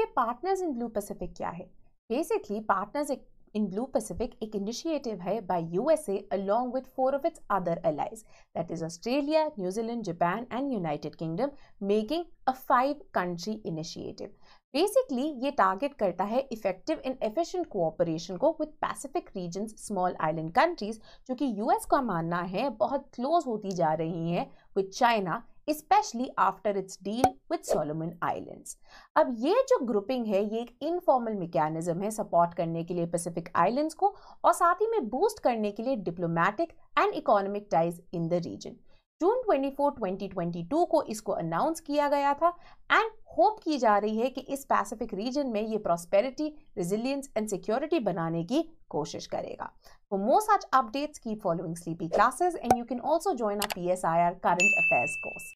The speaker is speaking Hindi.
पे पार्टनर्स इन ब्लू पैसिफिक क्या है basically partners in Blue Pacific एक इनिशिएटिव है by USA along with four of its other allies that is Australia New Zealand Japan and United Kingdom making a five country initiative basically ये टारगेट करता है इफेक्टिव एंड एफिशिएंट कोऑपरेशन को with Pacific region small island countries जो कि यूएस का मानना है बहुत क्लोज होती जा रही है with China specially after its deal with Solomon Islands अब ये जो ग्रुपिंग है ये एक इनफॉर्मल मैकेनिज्म है सपोर्ट करने के लिए पैसिफिक आइलैंड्स को और साथ ही में बूस्ट करने के लिए diplomatic and economic ties in the region June 24, 2022 को इसको अनाउंस किया गया था एंड होप की जा रही है कि इस पैसिफिक रीजन में ये प्रॉस्पेरिटी रिजिलियंस एंड सिक्योरिटी बनाने की कोशिश करेगा for more such updates keep following sleepy classes and you can also join a P S I R current affairs course